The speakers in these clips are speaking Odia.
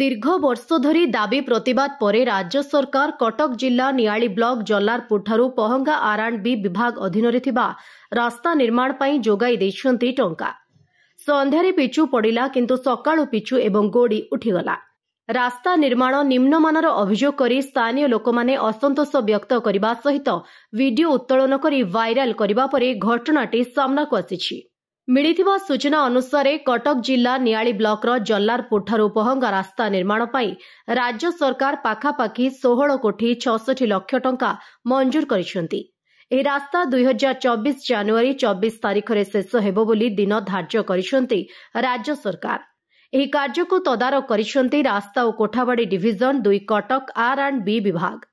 ଦୀର୍ଘ ବର୍ଷ ଧରି ଦାବି ପ୍ରତିବାଦ ପରେ ରାଜ୍ୟ ସରକାର କଟକ ଜିଲ୍ଲା ନିଆଳି ବ୍ଲକ ଜଲ୍ଲାରପୁରଠାରୁ ପହଙ୍ଗା ଆର୍ ଆଣ୍ଡ ବି ବିଭାଗ ଅଧୀନରେ ଥିବା ରାସ୍ତା ନିର୍ମାଣ ପାଇଁ ଯୋଗାଇ ଦେଇଛନ୍ତି ଟଙ୍କା ସନ୍ଧ୍ୟାରେ ପିଚୁ ପଡ଼ିଲା କିନ୍ତୁ ସକାଳୁ ପିଚୁ ଏବଂ ଗୋଡ଼ି ଉଠିଗଲା ରାସ୍ତା ନିର୍ମାଣ ନିମ୍ନମାନର ଅଭିଯୋଗ କରି ସ୍ଥାନୀୟ ଲୋକମାନେ ଅସନ୍ତୋଷ ବ୍ୟକ୍ତ କରିବା ସହିତ ଭିଡ଼ିଓ ଉତ୍ତୋଳନ କରି ଭାଇରାଲ କରିବା ପରେ ଘଟଣାଟି ସାମ୍ନାକୁ ଆସିଛି ମିଳିଥିବା ସୂଚନା ଅନୁସାରେ କଟକ ଜିଲ୍ଲା ନିଆଳି ବ୍ଲକର ଜଲ୍ଲାରପୁରଠାରୁ ଉପହଙ୍ଗା ରାସ୍ତା ନିର୍ମାଣ ପାଇଁ ରାଜ୍ୟ ସରକାର ପାଖାପାଖି ଷୋହଳ କୋଟି ଛଅଷଠି ଲକ୍ଷ ଟଙ୍କା ମଞ୍ଜୁର କରିଛନ୍ତି ଏହି ରାସ୍ତା ଦୁଇହଜାର ଚବିଶ ଜାନୁଆରୀ ଚବିଶ ତାରିଖରେ ଶେଷ ହେବ ବୋଲି ଦିନ ଧାର୍ଯ୍ୟ କରିଛନ୍ତି ରାଜ୍ୟ ସରକାର ଏହି କାର୍ଯ୍ୟକୁ ତଦାରଖ କରିଛନ୍ତି ରାସ୍ତା ଓ କୋଠାବାଡ଼ି ଡିଭିଜନ ଦୁଇ କଟକ ଆର୍ ଆଣ୍ଡ ବି ବିଭାଗ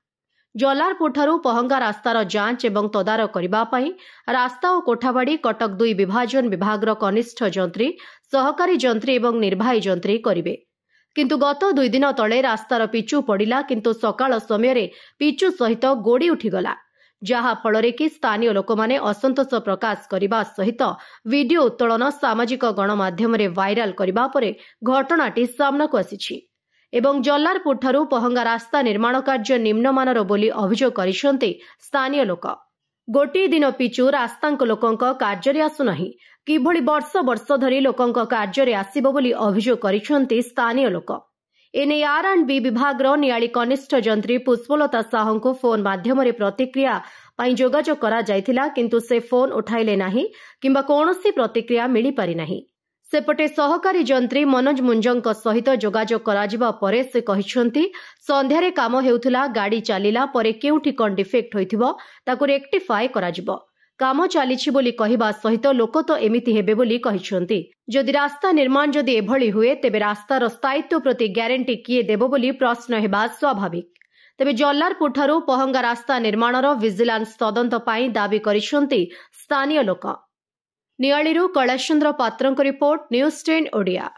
ଜଲାରପୁରଠାରୁ ପହଙ୍ଗା ରାସ୍ତାର ଯାଞ୍ଚ ଏବଂ ତଦାରଖ କରିବା ପାଇଁ ରାସ୍ତା ଓ କୋଠାବାଡ଼ି କଟକ ଦୁଇ ବିଭାଜନ ବିଭାଗର କନିଷ୍ଠ ଯନ୍ତ୍ରୀ ସହକାରୀ ଯନ୍ତ୍ରୀ ଏବଂ ନିର୍ବାହୀ ଯନ୍ତ୍ରୀ କରିବେ କିନ୍ତୁ ଗତ ଦୁଇଦିନ ତଳେ ରାସ୍ତାର ପିଚୁ ପଡ଼ିଲା କିନ୍ତୁ ସକାଳ ସମୟରେ ପିଚୁ ସହିତ ଗୋଡ଼ି ଉଠିଗଲା ଯାହାଫଳରେ କି ସ୍ଥାନୀୟ ଲୋକମାନେ ଅସନ୍ତୋଷ ପ୍ରକାଶ କରିବା ସହିତ ଭିଡ଼ିଓ ଉତ୍ତୋଳନ ସାମାଜିକ ଗଣମାଧ୍ୟମରେ ଭାଇରାଲ କରିବା ପରେ ଘଟଣାଟି ସାମ୍ନାକୁ ଆସିଛି ଏବଂ ଜଲ୍ଲାରପୁରଠାରୁ ପହଙ୍ଗା ରାସ୍ତା ନିର୍ମାଣ କାର୍ଯ୍ୟ ନିମ୍ନମାନର ବୋଲି ଅଭିଯୋଗ କରିଛନ୍ତି ସ୍ଥାନୀୟ ଲୋକ ଗୋଟିଏ ଦିନ ପିଛୁ ରାସ୍ତାଙ୍କ ଲୋକଙ୍କ କାର୍ଯ୍ୟରେ ଆସୁନାହିଁ କିଭଳି ବର୍ଷ ବର୍ଷ ଧରି ଲୋକଙ୍କ କାର୍ଯ୍ୟରେ ଆସିବ ବୋଲି ଅଭିଯୋଗ କରିଛନ୍ତି ସ୍ଥାନୀୟ ଲୋକ ଏନେଇ ଆର୍ ଆଣ୍ଡ ବି ବିଭାଗର ନିଆଳି କନିଷ୍ଠ ଯନ୍ତ୍ରୀ ପୁଷ୍ପଲତା ସାହୁଙ୍କୁ ଫୋନ୍ ମାଧ୍ୟମରେ ପ୍ରତିକ୍ରିୟା ପାଇଁ ଯୋଗାଯୋଗ କରାଯାଇଥିଲା କିନ୍ତୁ ସେ ଫୋନ୍ ଉଠାଇଲେ ନାହିଁ କିମ୍ବା କୌଣସି ପ୍ରତିକ୍ରିୟା ମିଳିପାରି ନାହିଁ ସେପଟେ ସହକାରୀ ଯନ୍ତ୍ରୀ ମନୋଜ ମୁଞ୍ଜଙ୍କ ସହିତ ଯୋଗାଯୋଗ କରାଯିବା ପରେ ସେ କହିଛନ୍ତି ସନ୍ଧ୍ୟାରେ କାମ ହେଉଥିଲା ଗାଡ଼ି ଚାଲିଲା ପରେ କେଉଁଠି କ'ଣ ଡିଫେକ୍ଟ ହୋଇଥିବ ତାକୁ ରେକ୍ଟିଫାଏ କରାଯିବ କାମ ଚାଲିଛି ବୋଲି କହିବା ସହିତ ଲୋକ ତ ଏମିତି ହେବେ ବୋଲି କହିଛନ୍ତି ଯଦି ରାସ୍ତା ନିର୍ମାଣ ଯଦି ଏଭଳି ହୁଏ ତେବେ ରାସ୍ତାର ସ୍ଥାୟିତ୍ୱ ପ୍ରତି ଗ୍ୟାରେଣ୍ଟି କିଏ ଦେବ ବୋଲି ପ୍ରଶ୍ନ ହେବା ସ୍ୱାଭାବିକ ତେବେ ଜଲ୍ଲାରପୁରଠାରୁ ପହଙ୍ଗା ରାସ୍ତା ନିର୍ମାଣର ଭିଜିଲାନ୍ସ ତଦନ୍ତ ପାଇଁ ଦାବି କରିଛନ୍ତି ସ୍ଥାନୀୟ ଲୋକ ନିଆଳିରୁ କୈଳାସ ଚନ୍ଦ୍ର ପାତ୍ରଙ୍କ ରିପୋର୍ଟ ନ୍ୟୁଜ୍ ଟେନ୍ ଓଡ଼ିଆ